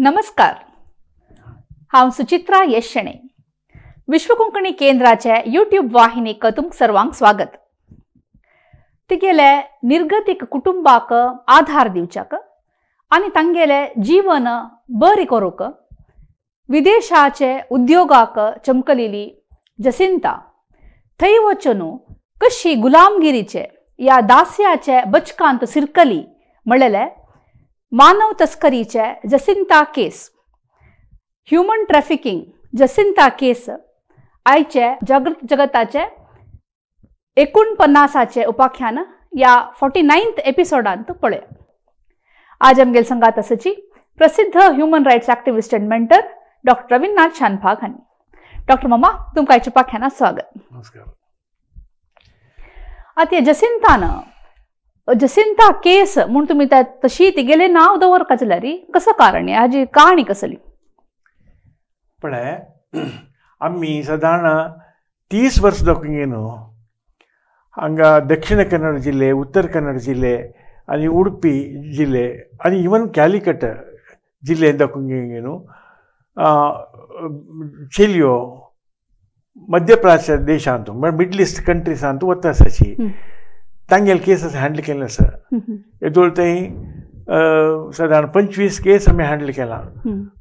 नमस्कार हांव सुचित्रा येशणे विश्व कोंकणी केंद्राचे युट्यूब वाहिनी तुमक सर्वांक स्वागत तिगेले निर्गतिक कुटुंबाक आधार दिवच्याक आणि तंगेले जीवन बरे करूक विदेशाचे उद्योगाक चमकलेली जसिंता थंय वचून कशी गुलामगिरीचे या दास्याचे बचकांत सिरकली म्हणले मानव तस्करीचे Jacinta case human trafficking Jacinta case आयचे जग जगताचे एकोणपन्नासाचे उपाख्यान या फोर्टी नायन्थ एपिसोडांत पळय आज आमगेल संगात असची प्रसिद्ध human rights activist and mentor doctor Ravindranath Shanbhag हांनी डॉक्टर मामा तुमकां आयच्या उपाख्यानात स्वागत नमस्कार आतां जसिंतान जसिंता केस म्हूण तुमी तशी तिगेलें नांव कचल्या रे कसं कारण हाजी कहाणी कसली पण आमी सादारण तीस वर्स दोखिंगे न्हू हांगा दक्षिण कन्नड जिल्ले उत्तर कन्नड जिल्ले आनी उडपी जिल्ले आनी इवन कॅलिकट जिल्ले दोखिंगे न्हू चेलयो मध्य प्राच्य देशांत म्हळ्यार मिडल इस्ट कंट्रीसांत वता अशी तांगेल केस हँडल केलेलं सर येदोळतही साधारण पंचवीस केस आम्ही हँडल केला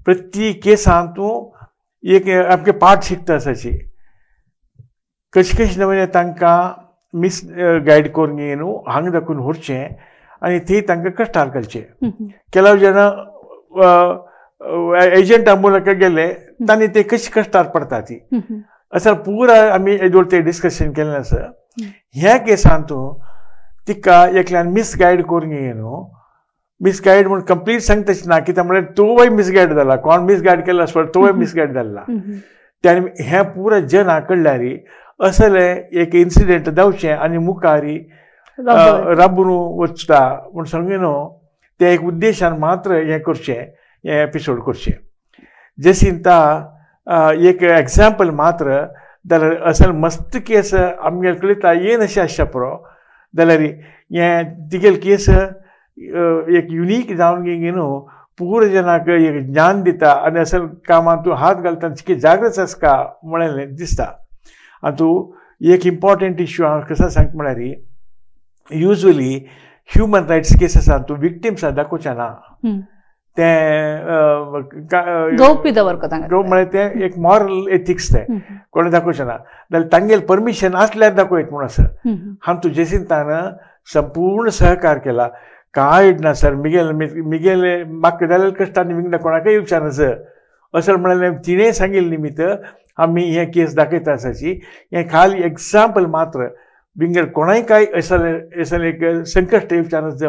प्रत्येक केसान तूं एक आपके पाठ शिकता असाची कशी कशे नवीन तांकां मिस गायड करून न्हू हांग दाखोवन उरचे आणि ते तांकां कश्टार करचे केलाव जेन्ना एजंट आंबोलाक गेले त्यांनी ते कशी कष्टार पडतात ती असं पुरा आम्ही येदोळ डिस्कशन केलं सर ह्या केसान तिका एकल्यान मिसगायड करून न्हू मिसगायड म्हणून कंप्लीट सांगता तशें ना कित्याक म्हणल्यार तोवय मिसगायड जाला कोण मिसगायड केला आसलो तोवय मिसगायड जाल्ला त्यानी हें पुरा जन कडल्यारी असले एक इन्सिडेंट जावचे आनी मुखारी राबून वचता म्हूण सांगू न्हू ते एक उद्देशान मात्र हे करचे हे एपिसोड करचें जसिंता एक एग्जाम्पल मात्र जाल्यार असले मस्त केस आमगे कळिता येन अशें आसचे पुरो ತಿ ಕೆಸೀ ಜನ ಜ್ಞಾನ ದಾಖಲೆ ಹಾಂ ಜಾಗೃತ ಆಸ ತೂ ಈ ಇಂಪಾರ್ಟೆಂಟ್ ಇಶ್ಯೂ ಕಸ ಸಂಕ್ ಸಾಗರಿ usually human rights cases victims victims ದಿನ ते गो म्हणजे ते एक मॉरल एथिक्स ते कोणी दाखवू ना जाल्यार तांगेल परमिशन आसल्यार एक म्हणून असं हांव तू ताणें संपूर्ण सहकार केला काय ना सर मिगेल मिगेले म्हाका जाल्यार कश्टान निमित्त कोणाकय सर असं म्हणाले तिने सांगिल्ले निमित्त आम्ही हे केस दाखयता असाची हे खाली एक्झाम्पल मात्र நீங்கள் கொனைக்காய் எசனேக்க செங்கர் ஸ்டேவ் சேனல்ஸ்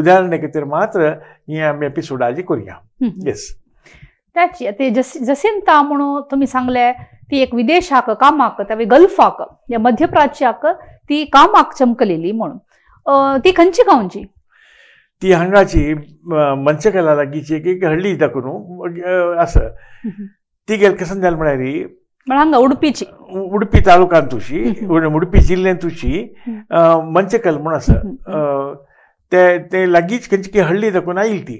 उदाहरण की ಕಿತ್ತಿರ ಮಾತ್ರ मात्र ಆಮಿ ಎಪಿಸೋಡ್ ಆಜಿ करूया येस त्याची ते जस जसिंता म्हणू तुम्ही सांगले ती एक विदेशाक कामाक त्यावेळी गल्फाक या मध्य प्राच्याक ती कामाक चमकलेली म्हणून ती खंची गावची ती हंगाची मंचकला लागीची एक हळ्ळी दाखवून असं ती गेल कसं झालं म्हणाली ಹಂಗ ಉಡುಪಿಚಿ ಉಡುಪಿ ತಾಲೂಕು ತುಷಿ ಉಡುಪಿ ಜಿಲ್ಲೆ ತುಷಿ मंचकल कल्पना आसा ते ते लागींच खंयची हಳ್ಳಿ दाखोवन आयली ती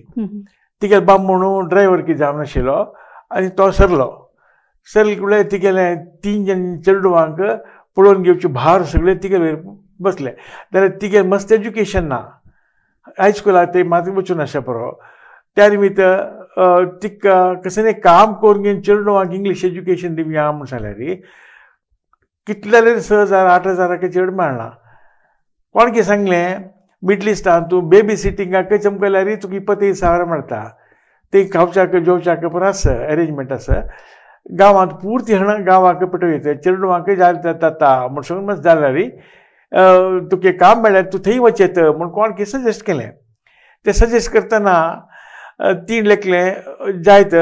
तिगे बाब म्हणून ड्रायव्हर की जावन आशिल्लो आनी तो सरलो सरले म्हणल्यार तिगेले तीन जण चेडवांक पळोवन घेवचे भार सगळे तिगे वयर बसले जाल्यार तिगे मस्त एज्युकेशन ना हायस्कुलाक ते मात वचून आसा पुरो त्या निमित्त कसं नाही काम करून घेऊन चेडूं हांक इंग्लिश एज्युकेशन दिवया या म्हण रे कितल्या स हजार आठ हजाराक चेड मेळना कोण कितें सांगलें मिडल इस्टान तूं बेबी सिटिंगाक रे तुकी इपत्तीस हजार मेळटा ते खावच्याक जेवच्याक परस अरेंजमेंट आसा गावात पुर्ती हाणा गांवाक पेटयता चेडवांक जाता म्हण सांगून जाल्यार तुके काम मेळ्ळ्यार तूं थंय वचेत म्हूण कोण कितें सजेस्ट केलें तें सजेस्ट करतना तीन लेखलें जायत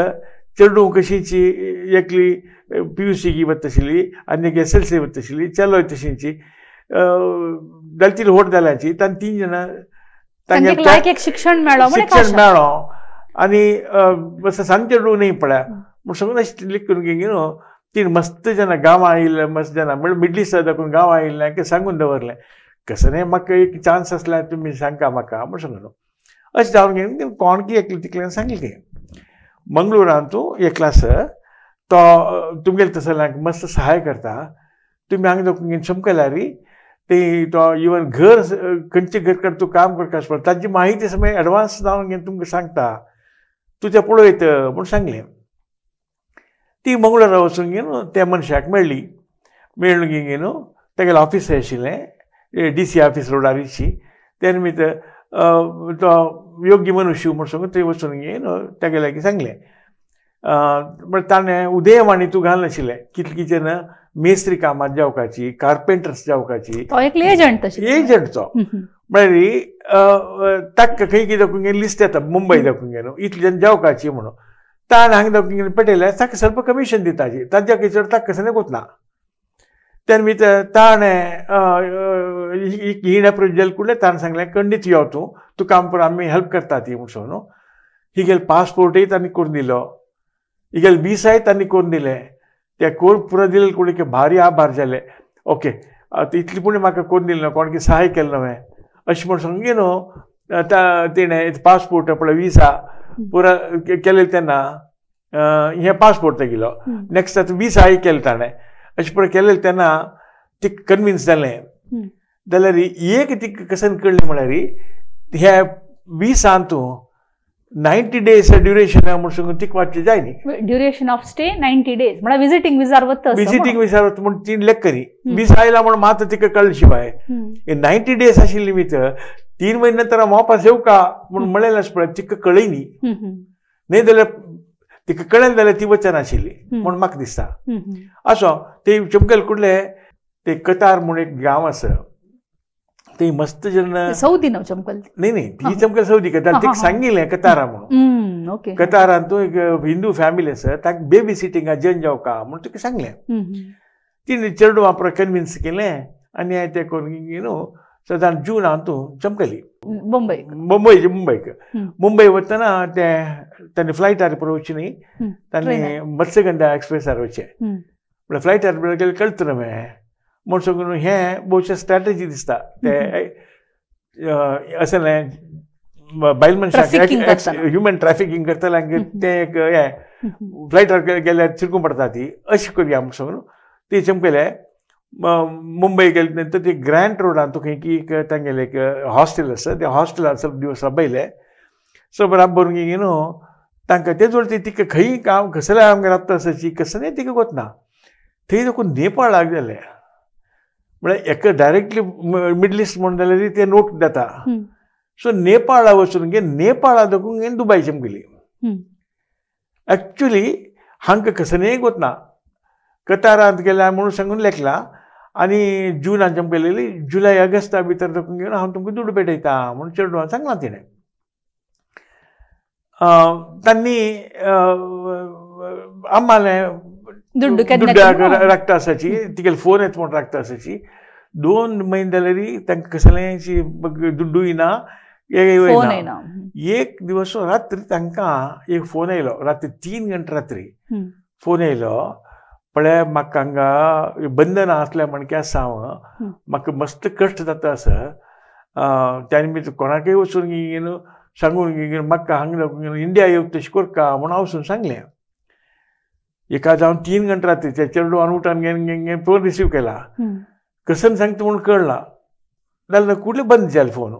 चेडू कशींची एकली पी यू सीगी वत आशिल्ली आनी एक एस एल सी वत आशिल्ली चेलोय तशींची जाल्यार होट जाल्यांची तांणी तीन जाणां तांचे शिक्षण मेळो म्हणजे शिक्षण मेळो आनी सांग चेडूं न्ही पडा म्हूण सगळें अशें लिख करून घे न्हू तीन मस्त जेन्ना गांवां आयिल्ले मस्त जेन्ना म्हणजे मिडली सर दाखून गांवां आयिल्लें सांगून दवरलें कसं न्ही म्हाका एक चान्स आसल्यार तुमी सांगता म्हाका म्हूण सांगलो कोण की की ಕಾಣ್ಗಿ सांगली सांगितले तू एकला सर तो तुमगेले तसल्यांक मस्त सहाय करता तुमी हांगा दोन रे ती तो इवन घर खंयचे घर कर तूं काम करपाक पडटा ताजी माहिती समय ॲडव्हान्स म्हणजे जाऊन घेवन तुमकां सांगता तू तें पळयत म्हणून सांगले ती मंगळारा वचून घेऊन त्या मनशाक मेळ्ळी मेळून घेऊन घेऊन तेगेलें ऑफिस आशिल्लें डी सी ऑफिस रोडारीची त्या निमित्त योग्य मनुष्य ಯೋಗ್ಯ ಮನುಷ್ಯ ಮುಡ್ಸೋಕೆ ವಚನಿಗೆ ಏನು ತೆಗೆಲಾಕಿ सांगले बट ताणें उदेवाणी तूं घालनाशिल्लें ना मेस्त्री कामात जेवकाची कार्पेंटर्स जेवकाची एजंट एजंटचो म्हळ्यार ताका खंय कितें दाखोवन लिस्ट येता मुंबई दाखोवन गेलो इतल्यान जेवकाची म्हणून ताण हांगा दाखोवन पटयल्यार ताका स्वल्प कमिशन दिताची ताज्या खंयसर ताका कसं गोतना त्यानंतर प्रज्वल कुठले ताण सांगले कंडित यो तू तू काम पण आम्ही हेल्प करतात ही गेल पासपोर्टही करून गेल बीस आहे त्यांनी करून दिले ते कोर पुरं दिले की भारी आभार झाले ओके इथली पुणे मला कोण की ना सहाय केलं नव्हे अशे म्हणून तिने पासपोर्ट पण विसा पुरा केले त्यांना हे पासपोर्ट नेक्स्ट आता वी सहाय केलं त्याने अशें पुरो केलेलें तेन्ना ती कन्विन्स जालें जाल्यार एक ती कसन कळलें म्हळ्यार ह्या विसान तूं नायन्टी डेज ड्युरेशन म्हणून सांगून तीक वाचचें जाय न्ही duration of stay ninety days म्हळ्यार विजिटींग विजार वता विजिटींग विजार वता म्हणून ती लेख करी वीस आयला म्हणून मात तिका कळ्ळें शिवाय नायन्टी डेज आशिल्ली भितर तीन म्हयने नंतर मोपास वापस का म्हणून म्हणलेलें आसा पळय तिका कळय न्ही न्ही जाल्यार तिका कळेल जाल्यार ती वचनाशिल्ली म्हूण म्हाका दिसता असो ते चमकल कुडले ते कतार म्हूण एक गांव आसा ते मस्त जेन्ना सौदी ना चमकल न्ही न्ही ती चमकल सौदी कतार तिका सांगिल्लें कतारा म्हणून कतारान तूं एक हिंदू फॅमिली आसा ताका बेबी सिटिंगा जेन जावका म्हूण तिका सांगलें तिणे चेडू वापर कन्विन्स केलें आनी हांवें ते करून यु नो सदां जून हांव तूं चमकली मुंबई मुंबई मुंबयक मुंबई वतना ते దాన్ని ఫ్లైట్ ఆరిపోవడం వచ్చినాయి దాన్ని మత్స్యగండ ఎక్స్ప్రెస్ ఆరు వచ్చాయి ఇప్పుడు ఫ్లైట్ ఆరిపోవడానికి వెళ్తున్నామే మనుషులు హే బహుశా స్ట్రాటజీ దిస్తా असें बायल मनशाक ह्युमन ट्रॅफिकिंग करताले हांगे ते एक हें फ्लायटार गेल्यार ती चमकले मुंबय गेले नंतर ती ग्रँड रोडान तुका एक तांगेलें एक हॉस्टेल आसा त्या हॉस्टेलान सब दिवस राबयले सब बराबर भुरगीं न्हू तांकां ते जोड तिका खंयी काम कसले काम राबता सची नाही तिका वतना थंय देखून नेपाळ लाग जाले म्हळ्यार एका डायरेक्टली मिडल इस्ट म्हण जाल्यार ते नोट देता सो नेपाळा वचून गे नेपाळा देखून घेवन दुबयचे गेली एक्चुली हांकां कसलेंय कोतना कतारांत गेल्या म्हणून सांगून लेखला आनी जून हांच्या गेलेली जुलय ऑगस्टा भितर देखून घेवन हांव तुमकां दुडू पेटयता म्हणून चेडवान सांगलां तिणें ತನ್ನಿ ಅಮ್ಮನೆ ದುಡ್ಡು ರಾखता आसाची तिगेले फोन येत म्हूण राखता आसाची दोन म्हयने जाल्यारी तांकां कसलेंची दुड्डू येना एक दिवस रात्री तांकां एक फोन आयलो रात्री तीन गंटे रात्री फोन आयलो पळय म्हाका हांगा बंधन आसल्या म्हणक्या साव म्हाका मस्त कश्ट जाता आसा त्या निमित्त कोणाकय वचून न्हू सांगून मक्का हांगलं इंडिया येवते कोरका म्हणून हांव सून सांगले एका जावन तीन घंटा रात्री त्या चेडू अनुटान घेन घेन घेन फोन रिसीव केला कसं सांगता म्हणून कळला नाल्या कुठले बंद झाले फोन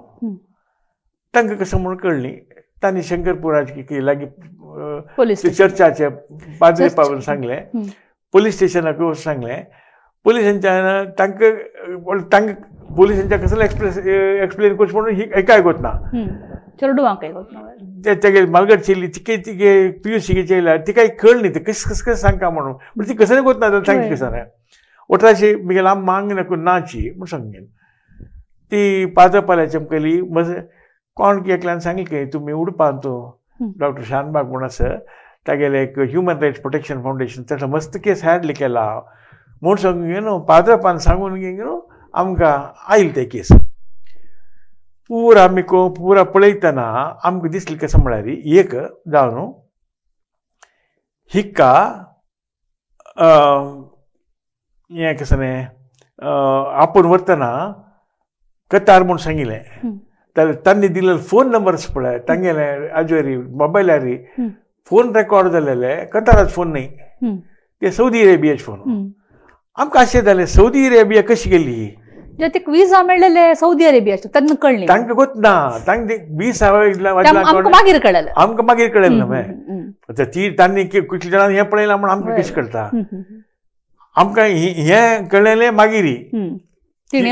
तांकां कसं म्हणून कळली तांणी शंकरपुराची लागी चर्चाचे बाजरी पावून सांगले पोलीस स्टेशनाक सांगले पोलिसांच्या तांकां तांकां पोलिसांच्या एक्सप्रेस एक्सप्लेन करून म्हणून ही एकाय ना ಚೆರಡುವ ಕೈಗೋತ್ ನಾವು त्याच्या मालगड शेली तिके तिगे पियुश शिकेची ती काही कळ कळली ते कस कस कस सांगता म्हणून पण ती कसं कोत ना सांगली कसं ओठराशी मुगेला मांग नको नाची म्हणून सांगेन ती पाजर पाल्याची चमकली मज कोण एकल्यान सांगली तुम्ही उड तो डॉक्टर शानबाग म्हणून सर तागेले एक ह्युमन राईट्स प्रोटेक्शन फाउंडेशन त्या मस्त केस हँडल केला म्हणून सांगून घेऊन पान सांगून नो आमका आयल ते केस पुरा पळयताना आमकां ಪುಳೈತನ ಅಮ್ಗೆ ದಿಸ್ಲಿಕ್ಕೆ एक ಏಕ ದಾವನು ये ಯಾಕೆ ಸನೆ आपण वरतना कतार म्हूण सांगिल्लें तर तांणी दिलेले फोन नंबर्स पळय तांगेले आजवेरी मोबायलारी फोन रेकॉर्ड जालेले कताराच फोन न्ही ते सौदी अरेबियाचे फोन आमकां अशें जालें सौदी अरेबिया कशी गेली ಜೊತೆಗೆ ವೀಸಾ ಮೇಲೆ ಸೌದಿ ಅರೇಬಿಯಾ ಅಷ್ಟು ತನ್ನ ಕಳ್ಳಿ ತಂಗ್ ಗೊತ್ತಾ ತಂಗ್ ವೀಸಾ ಇಲ್ಲ ಅಮ್ಕ ಮಾಗಿರ್ ಕಳಲ್ಲ ಅಮ್ಕ ಮಾಗಿರ್ ಕಳಲ್ಲ ನಮ್ಮೆ ಮತ್ತೆ ತೀ ತನ್ನ ಕುಚ್ ಜನ हे पळयला करता आमकां हे कळलेले मागिरी तीण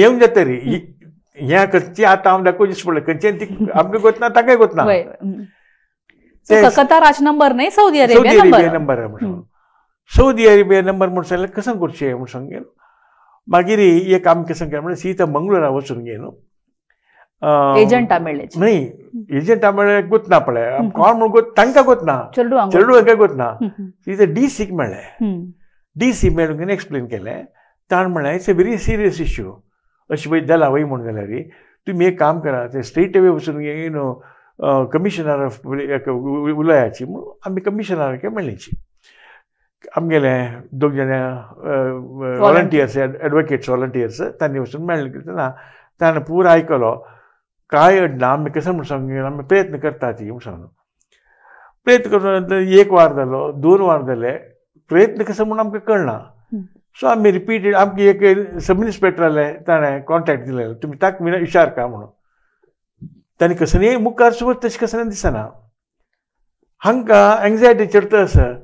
येवन नंबर न्हय Saudi Arabia number Saudi Arabia number म्हूण सांगलें मागीर एक आमकां संख्या म्हणल्यार सी त मंगळूरा वचून घे न्हू एजंटा मेळ्ळे न्हय एजंटा मेळ्ळे गोत ना पळय कोण म्हण गोत तांकां गोत ना चेडू हांकां गोत ना सी ते डी सीक मेळ्ळे डी सी मेळून एक्सप्लेन केलें ताण म्हणलें it's a very serious issue अशी पळय दला वय म्हण जाल्यार तुमी एक काम करा ते स्ट्रेट अवे वचून यू नो कमिशनर ऑफ उलयाची म्हणून आमी कमिशनराक मेळ्ळीची आमेले दोग जण वॉलंटियर्स ऍडव्होकेट्स वॉलंटियर्स त्यांनी वसून ना ताणे पूर आयकल आम्ही कसं म्हणून सांगून घेऊन प्रयत्न करतात सांगून प्रयत्न करून एक वार झालो दोन वार झाले प्रयत्न कसं म्हणून कळना सो आम्ही रिपीटेड आम्ही एक सब इंस्पेक्टर ताणें कॉन्टेक्ट दिलेला विचार काय म्हणून त्यांनी कसं नाही मुखार सुद्धा तशें कसं दिसना हांकां एंगजायटी चिडत असं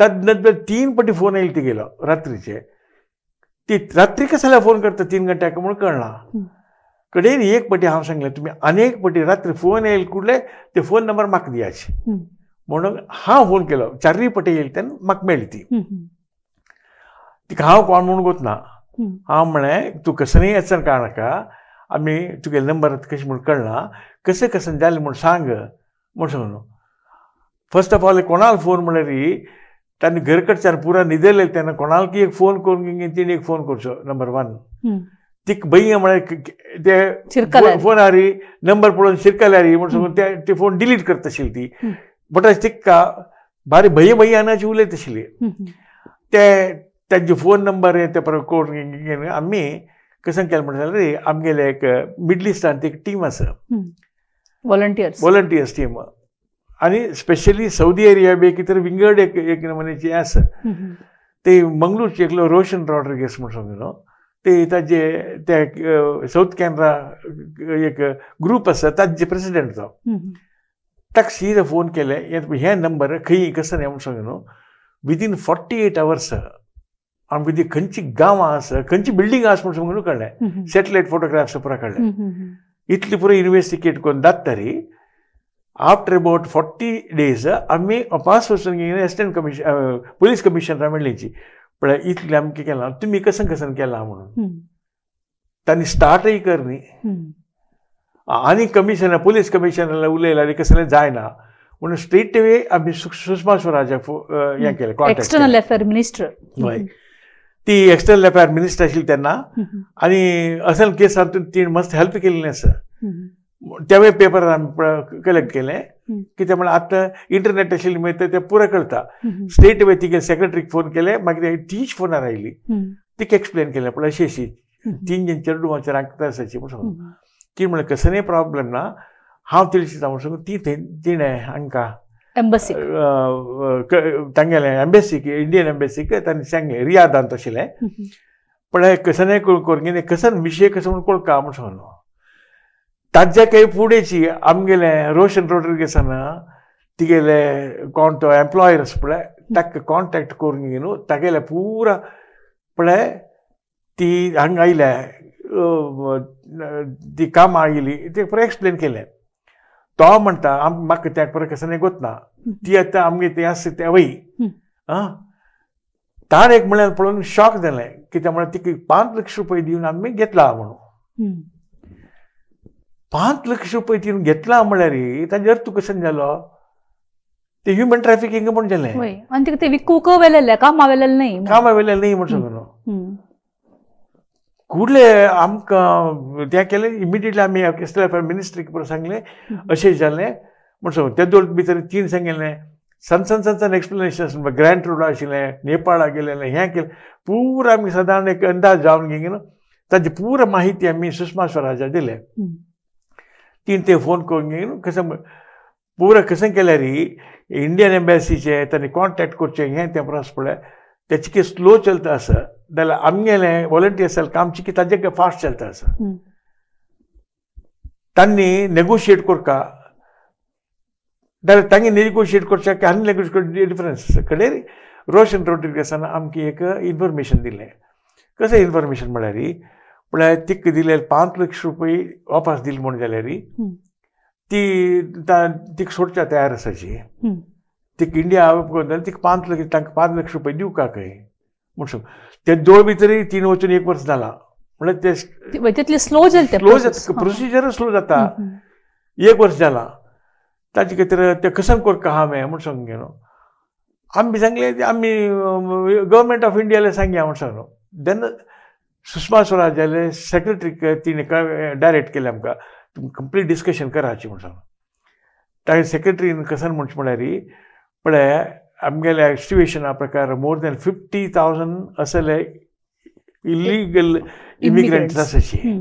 त्यानंतर तीन पटी फोन येईल ते गेलं रात्रीचे ती रात्री कशाला फोन करतं तीन घंटा म्हणून कळला कडे एक पटी हा सांगितलं तुम्ही अनेक पटी रात्री फोन येईल कुठले ते फोन नंबर माग दियाचे म्हणून हा फोन केला चारही पटी येईल तेन्ना माग ती कोण म्हणून गोत ना तू तू नाही नाही का नका आम्ही तुझे नंबर कशी म्हणून कळना कसे कसं झालं म्हणून सांग म्हणून सांग फर्स्ट ऑफ ऑल कोणाला फोन री त्यांनी चार पुरा न्हिदेले तेन्ना की एक फोन करून तिने एक फोन करचो नंबर वन ती भय म्हळ्यार ते फोन हारी नंबर पळोवन शिरकले आरी म्हण ते फोन डिलीट करता ती बट तिका बारी भय भय आनाची उलयत आशिल्ली ते त्यांचे फोन नंबर हे ते कोण आम्ही कसं केलं म्हणटा रे आमगेले एक मिडल इस्टांत एक टीम आसा व्हॉलंटियर्स व्हॉलंटियर्स टीम आणि स्पेशली सौदी अरेबिया की तर विंगड एक एक म्हणायचे आस ते मंगलूरचे एकलो रोशन गेस म्हण सांगिल्लो ते ताजे त्या साऊथ कॅनरा एक ग्रुप आसा ताजे प्रेसिडेंट तो ताका सीधा फोन केले हे नंबर खंय कसं नाही म्हणून सांगितलं विदीन फॉर्टी एट आवर्स आणि विदी खंयची गांवां आसा खंयची बिल्डिंग आसा म्हण सांगून कळ्ळें सॅटेलायट फोटोग्राफ्स पुरा कळले इतली पुरा इन्व्हेस्टिगेट करून दात तरी आफ्टर अबाउट फोर्टी डेज आम्ही पास वचून घेवन एस्टेंट कमिशन पुलीस कमिशनरा मेळ्ळी पण इतलें आमकां केलं तुम्ही कसन कसन केलं म्हणून त्यांनी स्टार्ट कर करनी आणि कमिशनर पुलीस कमिशनर उलयलां आनी जायना म्हणून स्ट्रीट वे आम्ही सुषमा स्वराज हें केलें एक्सटर्नल अफेअर मिनिस्टर ती एक्सटर्नल अफेअर मिनिस्टर आशिल्ली त्यांना आणि असल केस हातून मस्त हेल्प केलेली असं त्यामुळे पेपर आम्ही कलेक्ट केले की त्यामुळे आता इंटरनॅशनल मिळतं ते पुरा करता स्टेट वेथिकल सेक्रेटरीक फोन केले मागीर तीच फोनां आयली तिका एक्सप्लेन केलें पण अशी अशी तीन जनच्या रुमाचेर आंकता आसाची म्हण सांगून ती म्हणलें कसलेय प्रॉब्लम ना हांव तिळशी जावं सांगून ती थंय तिणें हांकां एम्बसी तांगेले एम्बेसीक इंडियन एम्बेसीक तांणी सांगलें रियादांत आशिल्लें पण कसं नाही कोण कोरगिने कसन विशय कसं म्हणून कोळका म्हण सांगलो ताज्या काही फुडेची आमगेले रोशन रोड्रिगेसान तिगेले कोण तो एम्प्लॉयर पळय ताका कॉन्टेक्ट करून न्हू तागेले पुरा पळय ती हांगा आयल्या ती कामां आयली ते पुरा एक्सप्लेन केलें तो म्हणटा म्हाका त्या प्रकाशान गोत ना ती आतां आमगे ते आसा ते वय ताण एक म्हणल्यार पळोवन शॉक जालें कित्याक म्हळ्यार तिका पांच लक्ष रुपया दिवन आमी घेतला म्हणून पांच लक्ष रुपये तिने घेतला म्हळ्यार ताजेर अर्थ कशें जालो ते ह्युमन ट्रॅफिकींग म्हण जालें आनी तिका ते विकूक वेलेलें कामा वेलेलें न्ही कामा न्ही म्हण सांगलो कुडले आमकां तें केलें इमिडिएटली आमी एक्स्ट्रा अफेर मिनिस्ट्रीक सांगले सांगलें अशें जालें म्हण सांगून ते दोन भितर तीन सांगिल्लें सन सन सन सन एक्सप्लेनेशन आसलें ग्रँड रोड आशिल्लें नेपाळा गेलेलें हें केलें पुरा आमी सादारण एक अंदाज जावन घेवन ताची पुरा माहिती आमी सुषमा स्वराजा दिले ಚೀಂತೆ ಫೋನ್ ಕೋಂಗಿನು ಕಸಮ್ ಪೂರ ಕಸಂಕೆಲ ರೀ ಇಂಡಿಯನ್ ಎಂಬೆಸಿಚೆ ತನ್ನ ಕಾಂಟ್ಯಾಕ್ಟ್ ಕೊರ್ಚೆ ಹೆಂತೆ ಅಪರಾಸ್ಪಳೆ ತೆಚ್ಚಿಗೆ ಸ್ಲೋ ಚಲ್ತಾ ಅಸ ದಲ್ಲ ಅಮ್ಗೆಲೆ ವಾಲಂಟಿಯರ್ಸ್ ಅಲ್ಲಿ ಕಾಮ್ಚಿಕ್ಕಿ ತಜ್ಜಕ್ಕೆ ಫಾಸ್ಟ್ ಚಲ್ತಾ ಅಸ ತನ್ನಿ ನೆಗೋಷಿಯೇಟ್ ಕೊರ್ಕ दर तंगे नेगोशिएट कर सके हन लैंग्वेज को डिफरेंस कड़े रोशन रोटी के सन आम की एक इन्फॉर्मेशन दिले कसं इन्फॉर्मेशन मिळाली पण तिक दिले पाच लक्ष रुपये वापस दिले म्हण रे ती तिक सोडच्या तयार आसाची तिक इंडिया तिक पाच पांच लक्ष तांकां पांच लक्ष रुपये का काय म्हणू ते दोळ भितर तीन वचून एक वर्ष झाला म्हणजे ते स्लो म्हणजे जाता स्लो प्रोसिजर स्लो जाता एक वर्ष झाला ताचे काहीतरी ते कसन करका हांवें म्हण सांग गेलो आमी सांगले आमी गव्हर्नमेंट ऑफ इंडियाला सांगया म्हणून सांगलो देन सुषमा स्वराजाले सेक्रेटरी तिणें डायरेक्ट केले आमकां तुमी कंप्लीट डिस्कशन कराची म्हूण ताणें तागे सेक्रेटरीन कसं म्हणचे म्हळ्यार पळय आमगेल्या एक्टिवेशना प्रकार मोर देन फिफ्टी थावजंड असले इलिगल इमिग्रंट्स असेची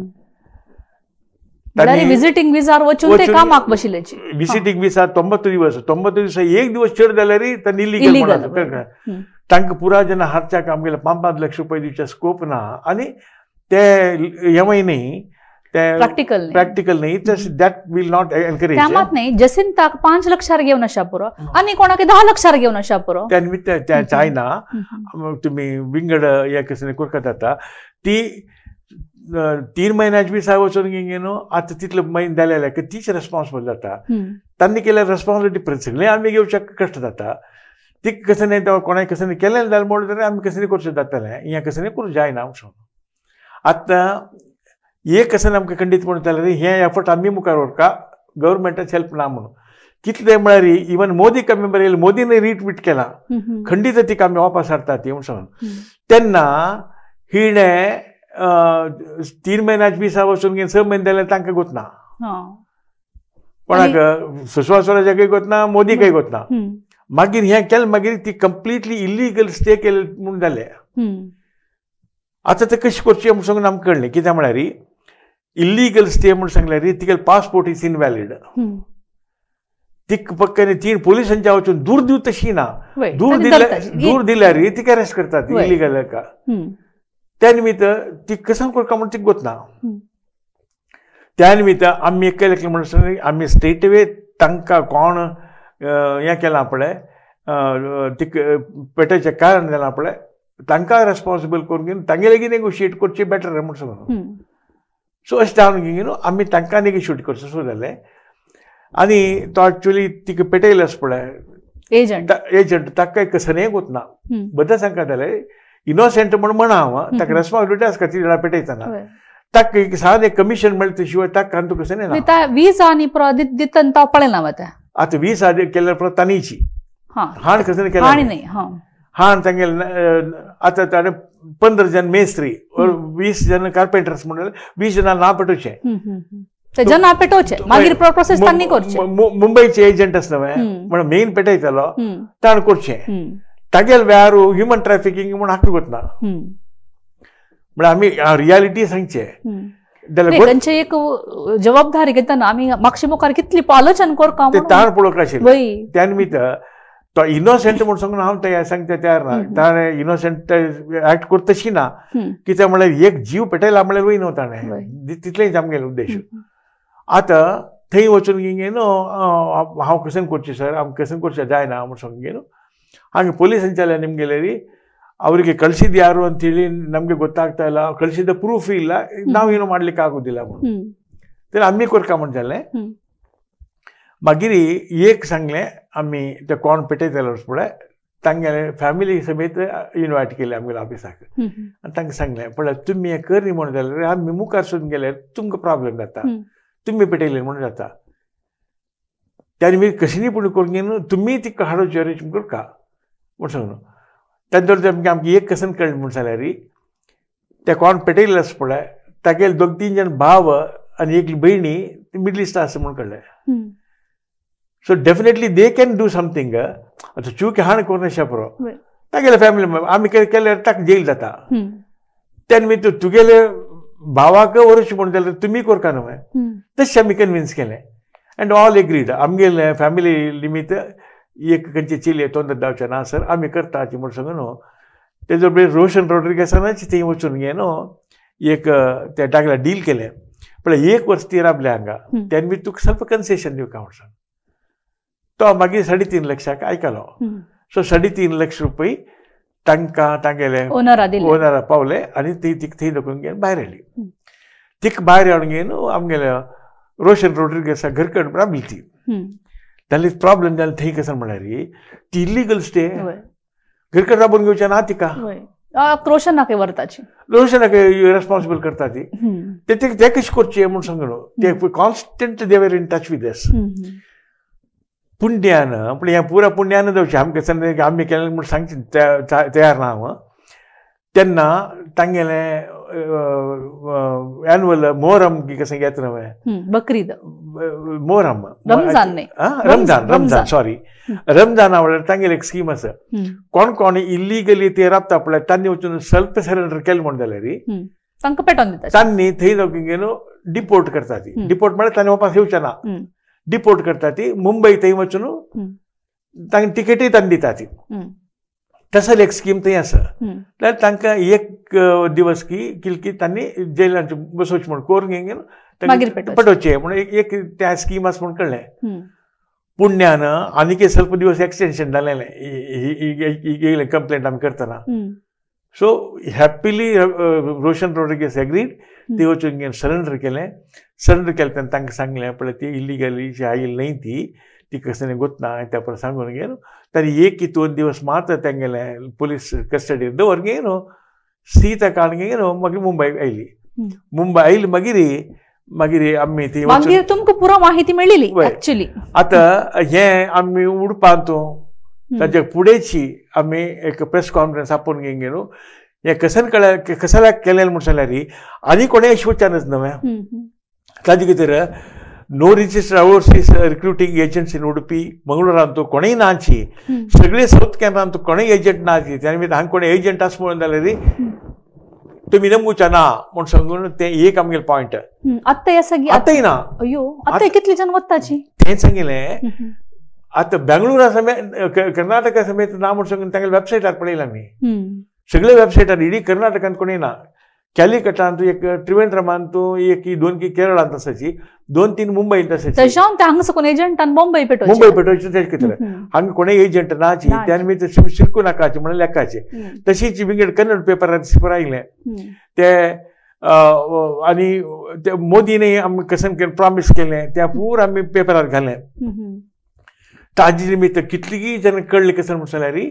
विजिटिंग विजार वचून ते कामाक बशिल्ल्याची विजा तोंबत्तो दिवस तोंबत्तो दिवस एक दिवस चड जाल्यार तांणी इलिगल तांकां पुरा जेन्ना हातच्या पांच पांच लक्ष रुपया दिवचे स्कोप ना आनी ते हेंवय न्ही प्रॅक्टिकल प्रॅक्टिकल नाही दॅट विल नॉट एनकरेज त्यामात नाही जसिंताक पांच लक्षार घेवन अशा पुरो आणि कोणाक दहा लक्षार घेवन अशा पुरो त्या निमित्त त्या चायना तुम्ही विंगड या कसं करता जाता ती तीन म्हयन्याची बी साय वचून घेवन न्हू आतां तितले महिने जाले तीच रेस्पॉन्सिबल जाता तांणी केल्यार रेस्पॉन्सिबिलिटी सगळें आमी शक कश्ट जाता तिका कसं कोणाय कसं केलेलं जाल्यार म्हणून जाल्यार आमी कसं करूं शकता जातालें हें कसं करूं जायना म्हूण सांगता आतां हे कसं आमकां खंडीत म्हणून जाल्यार हे एफर्ट आमी मुखार का गव्हर्नमेंट हेल्प ना म्हणून कितले म्हळ्यार इवन मोदी कमी बरयले मोदीने रिट्वीट केला खंडीत ती आमी वापस हरतात ती म्हूण सांगून तेन्ना हिणें तीन महिन्याच विसा बसून घेवन स म्हयने जाल्यार तांकां गोत ना कोणाक सुषमा काही गोत ना काही गोत ना मागीर हे केलें मागीर ती कंप्लिटली इलिगल स्टे केले म्हणून जाले आतां ते कशें करचें म्हूण सांगून आमकां कळ्ळें कित्याक म्हळ्यार इलिगल स्टे म्हूण सांगल्यार तिगेलो पासपोर्ट इज इनवॅलिड तिक पक्कन ती पोलिसांच्या वचून दूर दिवं तशी ना दूर दिल्या दूर दिल्यार तिका अरेस्ट करतात इलिगल का त्या निमित्त ती कसं करता म्हणून ती गोत ना त्या निमित्त आमी केलें म्हणून आमी स्ट्रेट वे तांकां कोण हें केलां आपणें तिक पेटेचें कारण केलां आपणें तांकां रेस्पोन्सिबल करून घेवन तांगे एक शीट करचें बेटर म्हण सांगून सो अशें जावन यू नो आमी तांकां शूट करचो सो जालें आनी तो एक्चुली तिका पेटयलो आसा पळय एजंट एजंट ताका एक कसनय गोतना बद्दल सांगता जालें इनोसेंट म्हण म्हणा हांव ताका रेस्पॉन्सिबिलिटी आसता ती जाणां पेटयतना ताका सादें कमिशन मेळटा शिवाय ताका तुका कसं नाही वीज आणि दितन तो पळयला मग आता वीस आधी केल्यावर परत तानीची हाण कसं केला हाण तांगे आता ताणे पंधरा जण मेस्त्री और वीस जण कार्पेंटर्स म्हणले वीस जणां ना पेटोचे तेजे ना पेटोचे मागीर प्रोसेस तांणी करचे मुंबयचे एजंट आसले म्हण मेन पेटयतलो ताण करचे तागेल वेळार ह्युमन ट्रॅफिकिंग म्हण हाकूंक वतना म्हण आमी रियालिटी सांगचे वेगंचे एक जबाबदारी घेताना आमी मागशे मुखार कितली पालोचन करता ते ताण पळोवंक नाशिल्लें त्या निमित्त तो इनोसेंट म्हूण सांगून हांव तयार सांगता तयार ना ताणें इनोसेंट एक्ट करता तशी ना कित्या म्हणल्यार एक जीव पेटयला म्हणल्यार वय न्हू ताणें तितलेंच आमगेलो उद्देश आतां थंय वचून गे न्हू हांव कसन करचें सर हांव कसन करचें जायना म्हूण सांग गे न्हू हांगा पोलीस संचालयान निमगेलेरी ಅವರಿಗೆ ಕಳಿಸಿದ ಯಾರು ಅಂತೇಳಿ ನಮ್ಗೆ ಗೊತ್ತಾಗ್ತಾ ಇಲ್ಲ ಕಳಿಸಿದ ಪ್ರೂಫ್ ಇಲ್ಲ ನಾವೇನು ಮಾಡ್ಲಿಕ್ಕೆ ಆಗೋದಿಲ್ಲ ಅಮ್ಮಿ ಕೊರ್ಕೊಂಬಂಜಲ್ಲೆ ಮಗಿರಿ ಏಕ್ ಸಂಗ್ಲೆ ಅಮ್ಮಿ ಕಾನ್ ಪೆಟ್ಟೆ ತಲರ್ಸ್ಬಿಡೆ ತಂಗೆ ಫ್ಯಾಮಿಲಿ ಸಮೇತ ಇನ್ವೈಟ್ ಅಮ್ಮಿ ಆಮೇಲೆ ಹಾಕಿ ತಂಗೆ ಸಂಗ್ಲೆ ಪಡ ತುಮ್ಮಿಯ ಕರ್ನಿ ಮಾಡೋದಲ್ಲ ಅಮ್ಮಿ ಮುಖಾರ್ಸೋದ್ ಗೆಲ್ಲ ತುಂಬ ಪ್ರಾಬ್ಲಮ್ ಜಾತ ತುಮ್ಮಿ ಪೆಟೆಲಿ म्हणून जाता त्याने मी कशी नाही पुणे करून घेणं तुम्ही ती काढो तांदूळ जमके आमकां एक कसन कळ्ळें म्हूण जाल्यार त्या कोण पेटयल्लें आसा पळय तागेले दोग तीन जाण भाव आणि एक भयणी मिडल इस्टा असं म्हणून कळ्ळें so definitely they can do something आतां चूक हाण कोण शेपरो तागेले फॅमिली आमी कितें केल्यार ताका जेल जाता मी तू तुगेले भावाक वरच म्हण जाल्यार तुम्ही करता न्हू तशें आमी कन्विन्स केले अँड ऑल एग्रीड आमगेले फॅमिली निमित्त एक एककंचे चीले ತೊಂದದ್ದಾವಚನ ಸರ್ ಆಮಿ ಕರ್ತಾಚಿ ಮುಡ್ಸಂಗನು तेजो बे रोशन रॉड्रिगेसानाची थंय वचून घे न्हू एक त्या डागला डील केले पण एक वर्स ती राबले हांगा त्यांनी तुका स्वल्प कन्सेशन दिवका म्हण सांग तो मागीर साडे तीन लक्षाक आयकलो सो साडे तीन लक्ष रुपये तांकां तांगेले ओनरा पावले आनी ती तिका थंय धकून घेवन भायर हाडली तीक भायर हाडून घेवन आमगेल्या रोशन रॉड्रिगेसा घरकड राबली ती त्याला प्रॉब्लेम त्याला थंय कसं म्हणल्यार ती इलिगल स्टे क्रिकेट राबून घेऊच्या ना तिका क्रोशनाक व्हरताची क्रोशनाक रेस्पॉन्सिबल करता ती ते ते कशें करचें म्हणून सांगलो ते कॉन्स्टंट देवर इन टच विथ दस पुण्यानं पण ह्या पुरा पुण्यान जावचें आमकां आम्ही केलें म्हूण सांगचें तयार ना त्यांना तेन्ना ಆನ್ವಲ್ ಮೋರಂ ಈಗ ಸಂಗೀತನವೇ ಬಕ್ರೀದ ಮೋರಂ ರಂಜಾನ್ ರಂಜಾನ್ ರಂಜಾನ್ ಸಾರಿ ರಂಜಾನ್ ಅವಳ ತಂಗಿ ಲೈಕ್ ಸ್ಕೀಮ್ ಅಸ ಕೊಣ್ ಕೊಣ್ ಇಲ್ಲಿಗಲಿ ತೇರಾಪ್ ತಪ್ಪಳೆ ತನ್ನಿ ಒಂದು ಸ್ವಲ್ಪ ಸರೆಂಡರ್ ಕೆಲ್ ಮಾಡ್ದಲ್ಲ ರೀ ತಂಕಪೇಟ ಒಂದಿತ್ತು ತನ್ನಿ ತೈನೋಕಿಂಗೇನು ಡಿಪೋರ್ಟ್ ಕರ್ತಾತಿ ಡಿಪೋರ್ಟ್ ಮಾಡಿ ತನ್ನಿ ವಾಪಸ್ ಹೇಳ್ಚನ ಡಿಪೋರ್ಟ್ ಕರ್ತಾತಿ ಮುಂಬೈ ತೈಮಚ್ಚನು ತಂಗ ಟಿಕೆಟೇ ತಂದಿತಾತಿ टसल एक स्कीम ते आसा जाल्यार तांकां एक दिवस की किलकी तांणी जेलांत म्हणून म्हण कोरून घेवन पटवचे म्हणून एक त्या स्कीम आसा म्हण कळलंय पुण्यान आणि स्वल्प दिवस एक्सटेंशन जालेलें कंप्लेंट आमी करताना so happily Roshan Rodrigues agreed ते वचून सरेंडर केले सरेंडर केले त्यांना तांकां सांगलें पळय ती इलिगली जी आई नाही ती ती कसं गोत्त ना त्यापर सांगून घेन तरी एक की दोन दिवस मात्र तेंगेले पोलीस कस्टडीत दोन घेन सी त्या काण घेन मग मुंबई आयली मुंबई आयली मागीर मागीर आम्ही ती मागीर पुरा माहिती मेळिली एक्चुअली आता हे आम्ही उड पाहतो त्याच्या पुढेची आम्ही एक प्रेस कॉन्फरन्स आपण घेऊन गेलो हे कसं कळलं कसं केलेलं म्हणून सांगल्या आणि कोणी अशी विचारच नव्हे ताजे नो ರಿಜಿಸ್ಟರ್ ಅವರ್ಸ್ is agency agents in Udupi Mangaluru सगळे ಸೌತ್ ಕ್ಯಾಂಪ್ ಅಂತೂ एजंट ಏಜೆಂಟ್ ನಾಚಿ मी हांग कोणी एजंट आसा म्हणून जाल्यार रे तुमी ना सांगून ते एक आमगेलो पॉइंट आत्तां आता सगळी ना अयो आत्तां कितली वत्ताची ते सांगितले आता बेंगळुरा समेत कर्नाटका समेत ना सांगून तांगेल्या मी सगळे इडी कर्नाटकात कोणी ना कॅलिकटा तू एक त्रिवेंद्र एक दोन की केरळात असायची दोन तीन मुंबई मुंबई पेटवायची हा कोणी एजंट नाची त्यांनी निमित्त शिरकू नका म्हणून लेखाचे तशीच विंगड कन्नड पेपर राहिले ते आणि मोदीने कसम केलं प्रॉमिस केले त्या पूर आम्ही पेपरात घाले ताजी निमित्त कितली जण कळले कसं म्हणून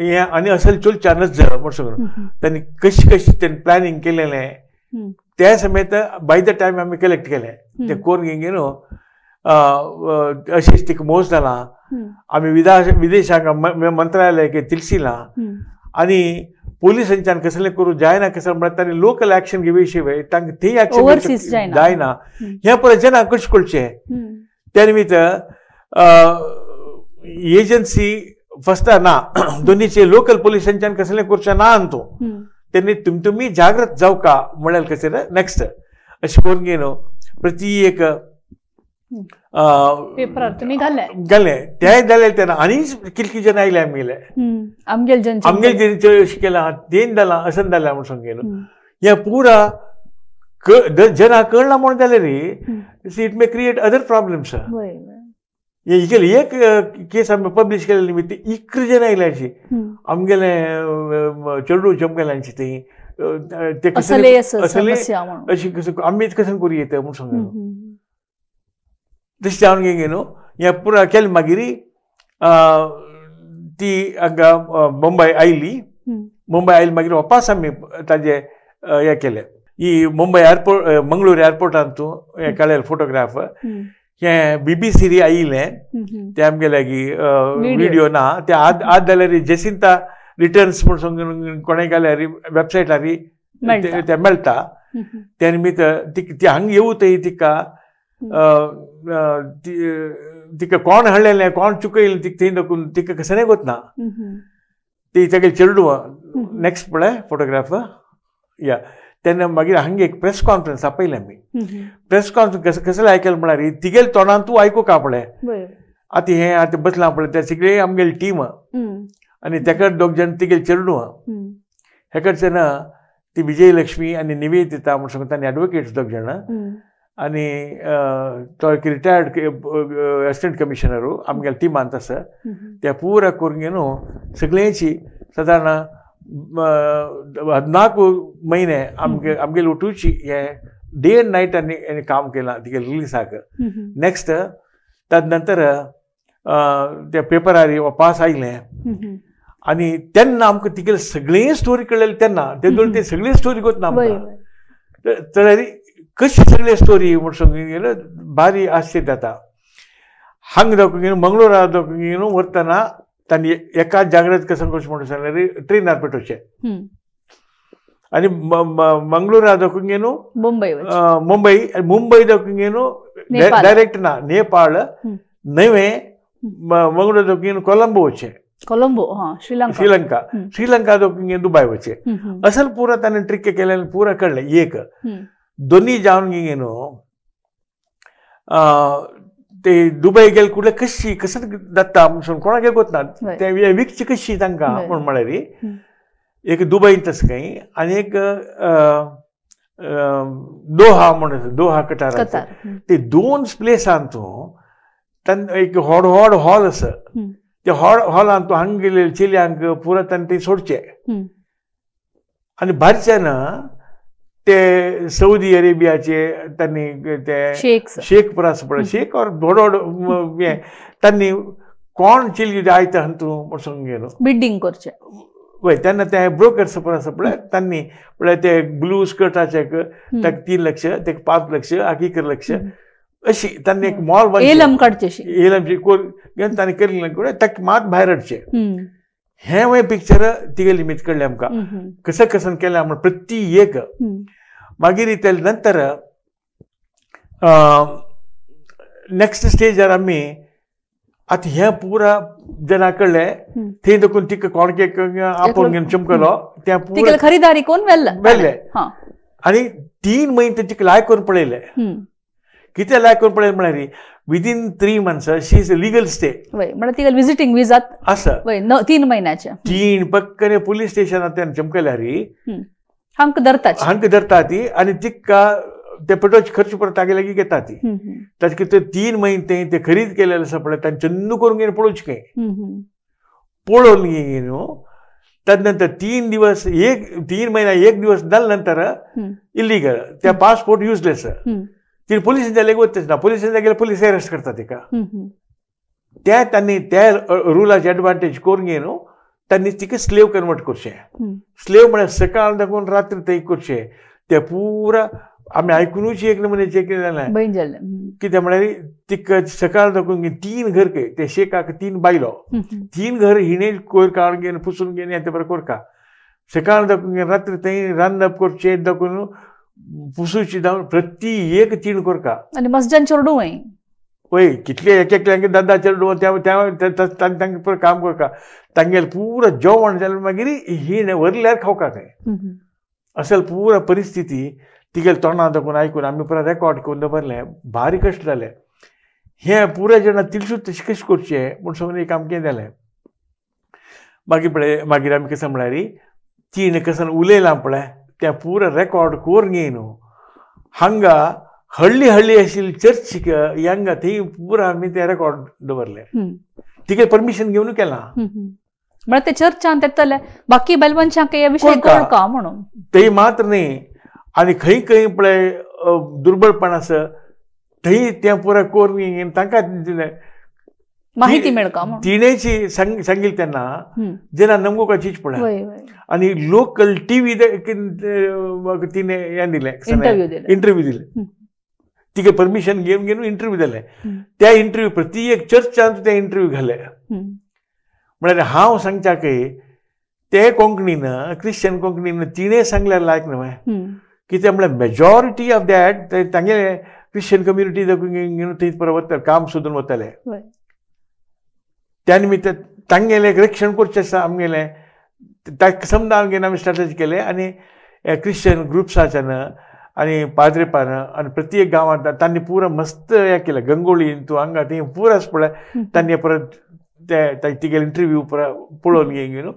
हे आणि असेल चोल चान्स जाय सगळं त्यांनी कशी कशी त्यांनी प्लॅनिंग केलेलं आहे त्या समेत बाय द टाइम आम्ही कलेक्ट केले ते कोण घेऊन गेलो अशीच तिक मोज झाला आम्ही विदेश मंत्रालय के तिलसीला आणि पोलिसांच्या कसले करू जायना कसल म्हणत त्यांनी लोकल ऍक्शन घेवचे शिवाय ते ऍक्शन जायना ह्या पर जेन्ना कशें करचें त्या निमित्त एजन्सी फसता ना दोन्हीचे लोकल पोलिसांच्यान कसले कुर्च्या ना आणतो त्यांनी तुम्ही तुम्ही जागृत का म्हणाल कसे नेक्स्ट अशी कोण घेन प्रति एक पेपरार तुमी घालें घालें तेंय जालें तेन्ना आनी किलकी जेन्ना आयले आमगेले आमगेले आमगेले जेन्ना देन दला असन दला म्हणून सांग गेलो या पुरा जना कळना म्हूण जालें न्ही it may create other problems इगेल एक केस आमी पब्लीश केल्ले निमित्त इक्र जन आयल्यांची आमगेले चेडू जमगेल्यांची ती ते कसले अशी कसं आमी कसन करूं ते म्हूण सांगलेलो तशें जावन न्हू हें पुराय केलें मागीर ती हांगा मुंबय आयली मुंबय आयली मागीर वापस आमी ताजे हें केलें ಈ ಮುಂಬೈ ಏರ್ಪೋರ್ಟ್ ಮಂಗಳೂರು ಏರ್ಪೋರ್ಟ್ ಅಂತೂ ಕಳೆಯಲ್ಲ ಫೋಟೋಗ್ರಾಫರ್ हे बीबीसी आईले त्यामगेले की व्हिडिओ ना त्या आद आद झाल्या जेसिंता रिटर्न्स म्हणून सांगून कोणे गेल्या वेबसाईट आली ते मेळटा त्या निमित्त ती ती हंग येऊ ते तिका तिका कोण हळलेले कोण चुकयले तिक थंय दाखवून तिका कसं नाही होत ती तेगेले चेडू नेक्स्ट प्ले फोटोग्राफ या त्यांना मागीर हांगा एक प्रेस कॉन्फरन्स आपयलें आमी प्रेस कॉन्फरन्स कसले आयकल म्हळ्यार तिगेल तोंडान तूं आयकूं का आतां हे आतां बसलां पळय त्या सगळे आमगेली टीम आनी तेका दोग जाण तिगेल चेडूं हेका ना ती विजयलक्ष्मी आणि आनी निवेदिता म्हण सांगता आनी एडवोकेट्स दोग जाण आनी तो एक रिटायर्ड असिस्टंट कमिशनरू आमगेल्या टिमांत आसा त्या पुरा करून घेवन सगळ्यांची सादारण ಹದಿನಾಲ್ಕು ಮೈನೆ ಆಮ್ಗೆ ಆಮ್ಗೆ ಟೂಚಿ ಡೇ ಅಂಡ್ ನೈಟ್ ಅನ್ನ काम केला तिगे ರಿಲೀಸ್ ಆಗ ನೆಕ್ಸ್ಟ್ ತದನಂತರ त्या पेपरार पास आयले आनी तेन्ना आमकां तिकेल सगळी स्टोरी कळलेली तेन्ना तेतून ती सगळी स्टोरी कोत ना जाल्यार कशी सगळी स्टोरी म्हण सगळी भारी आश्चर्य जाता हांगा दाखोवन मंगळूर दाखोवन व्हरतना त्यांनी एकाच जागृत कसं कोश म्हणून सांगले ट्रेन आरपेट वशे आणि ಮಂಗಳೂರು ಅದಕ್ಕೇನು ಮುಂಬೈ ಮುಂಬೈ ಮುಂಬೈ ದಕ್ಕೇನು ನೇಪಾಳ ನೈವೆ ಮಂಗಳೂರು ದಕ್ಕೇನು ಕೊಲಂಬೋ ಕೊಲಂಬೋ ಶ್ರೀಲಂಕಾ ಶ್ರೀಲಂಕಾ ಶ್ರೀಲಂಕಾ ದಕ್ಕೇನು ದುಬಾಯ್ ವಚ್ಚೆ ಅಸಲ್ ಪೂರ ತನ್ನ ಟ್ರಿಕ್ ಕೇಳ ಪೂರ ಕಳ್ಳೆ ಏಕ ದೊನ್ನಿ ಜಾವನ್ಗೇನು ते दुबई गेल कुठले कशी कसं दत्ता म्हणून कोणागे ना ते विकची कशी तांकां म्हण म्हळ्यार एक दुबई तसं काही आणि एक दोहा म्हणून दोहा कटार ते दोन प्लेसान तू एक हॉड हॉड हॉल अस त्या हॉड हॉलान तूं हंग गेलेले चिल्यांक पुरा तांणी ते सोडचे आणि ना ते सौदी अरेबियाचे त्यांनी ते शेख परस्पर शेख और बड़ोड त्यांनी कोण चिली आयत हंतू म्हणून गेलो बिल्डिंग करचे वय त्यांना ते ब्रोकर परस पडले त्यांनी पडले ते ब्लू स्कर्टाचे तीन लक्ष ते पाच लक्ष कर लक्ष अशी त्यांनी एक मॉल बांदली एलम काडचे एलम कोण घेवन तांणी तक मात बाहेर हाडचें हे वय पिक्चर तिगे लिमिट कडले आमकां कसं कसं केलें म्हण प्रत्येक मागीर त्या नंतर नेक्स्ट स्टेजार आम्ही आता हे पुरा जना कळले थंय देखून तिका कोणके आपोवन घेऊन चमकलो त्या खरीदारी कोण वेल्ले आणि तीन म्हयने तिका लायक करून पळयले कितें लायक करून पळयले म्हळ्यार within three month she is legal stay म्हणजे ती विजिटिंग विजात असं तीन महिन्याच्या तीन पक्कने पोलीस स्टेशन त्यानं चमकल्या री हंक धरतात हंक धरतात ती आणि तिक्का ते पेट्रोल खर्च परत तागे की घेतात ती त्याच की ते तीन महिने ते खरीद केलेलं सापडे त्यांनी चंदू करून घेणे पळूच काय पळून घेईन हो. त्यानंतर तीन दिवस एक तीन महिना एक दिवस झाल्यानंतर इलिगल त्या पासपोर्ट युजलेस तिने पोलिसांच्या एक होतेच ना पोलिसांच्या गेले पोलीस अरेस्ट करतात एका त्या त्यांनी त्या रुलाचे एडवांटेज करून घे न्हू त्यांनी तिका स्लेव कन्वर्ट करचे स्लेव म्हणजे सकाळ दाखवून रात्री ते करचे ते पुरा आम्ही ऐकूनच एक नमुने चेक केलेलं कित्याक म्हळ्यार तिका सकाळ दाखवून घेऊन तीन घर के ते शेकाक तीन बायलो तीन घर हिने कोर काढून घेऊन पुसून घेऊन येते बरं कोरका सकाळ दाखवून घेऊन रात्री थंय रांदप करचे दाखवून पुसूची जावन प्रत्येक तीण कोरका आनी मस्जान चेडूं वय पळय कितले एक एकल्यांक दादा चेडूं त्या पर काम कोरका तांगेल पुरो जेवण जाल्यार मागीर ही व्हरल्यार खावका काय असेल पूरा परिस्थिती तिगेल तोंडा दाखोवन आयकून आमी पुरा रेकॉर्ड करून दवरलें भारी कश्ट झाले हें पुराय जेन्ना तिलसूत तशें कशें करचें म्हूण सगळें एक आमकें जालें मागीर पळय मागीर आमी कसं म्हळ्यार तीण कसं उलयलां पळय त्या रेकॉर्ड ರೆಕಾರ್ಡ್ ಕೋರ್ಗೇನು हंगा हळली ಹಳ್ಳಿ ಅಶಿಲ್ चर्च ಹೆಂಗ ते पुरा आम्ही ते रेकॉर्ड दवरले तिकडे परमिशन घेऊन केला म्हणजे ते चर्च येतले बाकी बलवंशांक हे विषय कोण म्हणून ते मात्र नाही आणि खंय खंय पळय दुर्बळपण असं थंय त्या पुरा कोर्गिंग तांकां दिलें माहिती मिळ का तिनेची सांगेल त्यांना ज्यांना नमगो का चीज पडा आणि लोकल टीव्ही तिने या दिले इंटरव्ह्यू दिले तिघे परमिशन घेऊन घेऊन इंटरव्ह्यू दिले त्या इंटरव्ह्यू प्रत्येक एक चर्चान त्या इंटरव्ह्यू घाले म्हणजे हांव सांगता की ते कोंकणीन ख्रिश्चन कोंकणीनं तिने सांगल्या लायक नव्हे ते म्हळ्यार मेजॉरिटी ऑफ दॅट त्यांगे क्रिश्चन कम्युनिटी परत काम सोदून वताले निमित्त तांगेले रक्षण करचे आमगेले ताका समजा आमगेन आम्ही स्ट्रेटजी केले आणि क्रिश्चन ग्रुप्साच्यान आणि पाद्रेपान आणि प्रत्येक गावात त्यांनी पुरा मस्त हे केलं गंगोळी तू अंगा ते पुरो पळ त्यांनी परत ते तिगेले इंटरव्यू पुरो पळोवन घे घेवन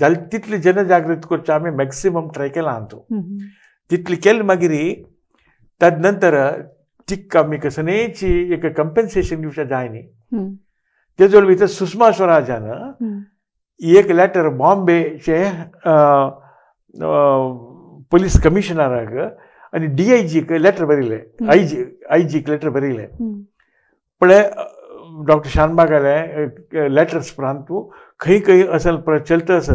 जाल्यार तितली जनजागृत करचे आम्ही मॅक्सिमम ट्राय केला आणतो तिथली केल केली मागीर त्या नंतर तिका आमी कसनेची एक कंपेन्सेशन दिवचें जाय न्ही त्याचवेळी इथं सुषमा स्वराजानं एक लॅटर बॉम्बेचे पोलीस कमिशनर आणि डी आय लेटर भरिले आय जी लेटर भरिले पण डॉक्टर शानबागाले लेटर्स परंतु तू काही असं असल चलत अस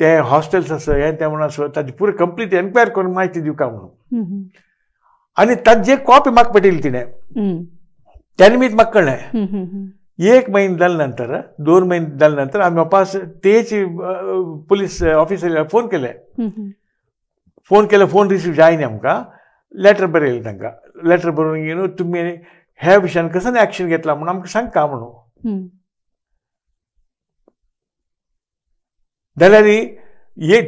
ते हॉस्टेल्स असं हे त्या म्हणून असं त्याची पुरे कंप्लीट एन्क्वायर करून माहिती देऊ का म्हणून आणि त्यात जे कॉपी म्हाका पटेल तिने त्यानिमित्त मी कळलं एक महिन्यानंतर दोन नंतर आम्ही पास तेची पोलीस ऑफिसरला फोन केले फोन केले फोन रिसीव जायना आमकां लेटर बरयलें तांकां लेटर बरोवन घेवन तुमी ह्या विशयान कसं घेतला म्हणून आमकां सांगता म्हणून जाल्यार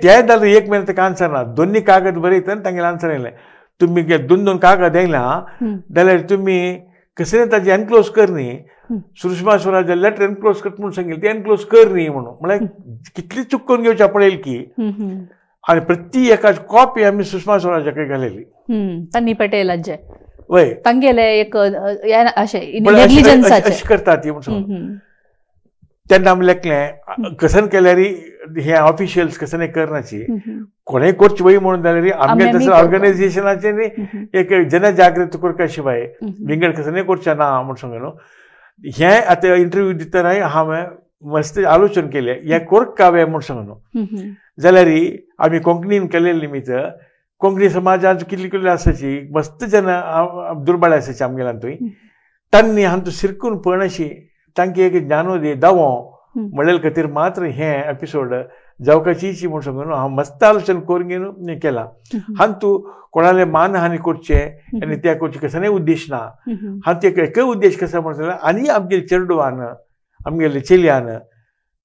त्याय जाल्यार एक म्हयने तेका आन्सर ना दोन्ही कागद बरयता आनी तांगेले आन्सर येयले तुमी दोन दोन कागद येयला जाल्यार तुमी कसले ताजे एनक्लोज कर न्ही सुषमा स्वराज ट्रेन क्लोज करता म्हणून सांगेल तें क्लोज कर नाही म्हणून म्हळ्यार कितली चूक करून घेवची पडेल की आणि प्रत्येक एका कॉपी आम्ही सुषमा स्वराजाकडे घालेली त्यांनी पटेल वय तांगेले एक अशें करता ती म्हणून तेन्ना आमी लेखलें कसन हे ऑफिशियल्स कसं करनाची कोणेय करची वय म्हणून जाल्यार आमगे तसं ऑर्गनायझेशनाचे एक जनजागृत करपा शिवाय विंगड कसं कोर्चा ना म्हणून सांगू हो. हे आता इंटरव्यू दिताना हांवें मस्त आलोचन केले हें कोर्क काव्य म्हणून सांगून जाल्यार आम्ही कोंकणीन केले निमित्त कोंकणी समाजात किती कितली असायची मस्त जेन्ना दुर्बळ असायची आमगेला थंय तांणी हांतू सिरकून अशी तांकां एक ज्ञानोदय दावो म्हणलेले खातीर मात्र हे एपिसोड ಜವಕ ಚೀಚಿ ಮುಡ್ಸೋನು ಆ ಮಸ್ತ್ ಆಲೋಚನೆ ಕೋರಿಂಗೇನು केला ಹಂತು तू कोणाला मानहानी करचे आणि त्या करचे कसं उद्देश ना हा ते एक उद्देश कसा म्हणसला आणि आमगे चेडवान आमगेले चेलयान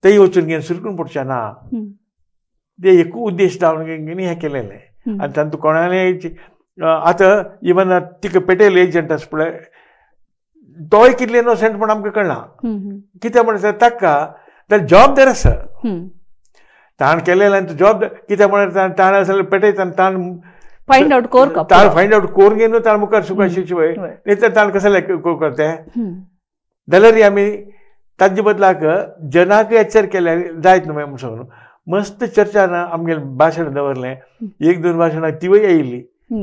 ते वचून घेऊन सुरकून पडच्या ना ते एकू उद्देश लावून हे आहे आणि तांतू कोणाले आता इवन तिक पेटेल एजंट आसा पळय तोय कितले सेंट म्हण आमकां कळना कित्याक म्हणटा ताका तर जबाबदार आसा ताण केलेला आणि जॉब कित्याक म्हणून ताण ताण आसले पेटयता ताण फाईंड आउट कोर ताण फाईंड आउट कोर घेवन ताण मुखार सुखाशी शिवय नाही तर ताण कोर करते जाल्यार आमी ताजे बदलाक जनाक एचर केले जायत न्हू म्हणून मस्त चर्चा ना आमगेलें भाषण दवरलें एक दोन ती तिवूय आयिल्ली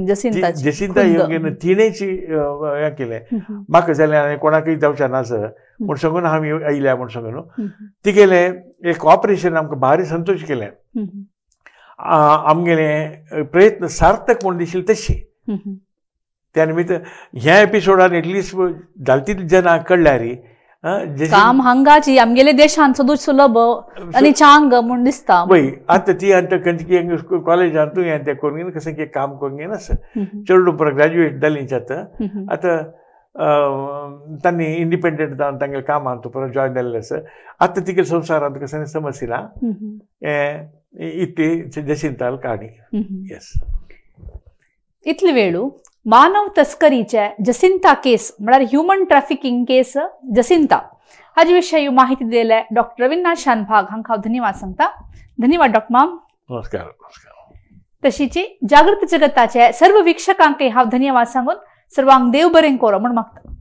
जसिंता जसिंता योग्यन तिणेची हे केले म्हाका जाल्यार कोणाकय जावचें ना सर म्हूण सांगून हांव आयल्या म्हूण सांगून तिगेले एक ऑपरेशन आमकां भारी संतोश केले आमगेले प्रयत्न सार्थक म्हण दिशिल्ले तशी त्या निमित्त ह्या एपिसोडान एटलीस्ट जालती जनां कळ्ळ्या रे काम हंगाची आमगेले देशान दु सुलभ आनी चांग म्हूण दिसता पळय आतां ती आतां खंयची कॉलेजान तूं हें तें करून कसं कितें काम करून घेयना सर चेडूं उपरांत ग्रॅज्युएट जालीं आता आतां तांणी इंडिपेंडंट जावन काम कामांत परत जॉयन जाल्लें आसा आतां तिगे संवसारांत कसं समस्या ना इतली जशिंताल काणी येस इतले वेळू मानव तस्करीच्या जसिंता केस म्हणजे ह्युमन ट्रॅफिकिंग केस जसिंता हाजे विशयी माहिती दिलेले डॉक्टर रवींद्रनाथ शानभाग हा हांव धन्यवाद सांगता धन्यवाद डॉक्टर माम नमस्कार तशीची जागृत जगताचे सर्व वीक्षकांक हा धन्यवाद सांगून सर्वांग देव बरें कोरो म्हणून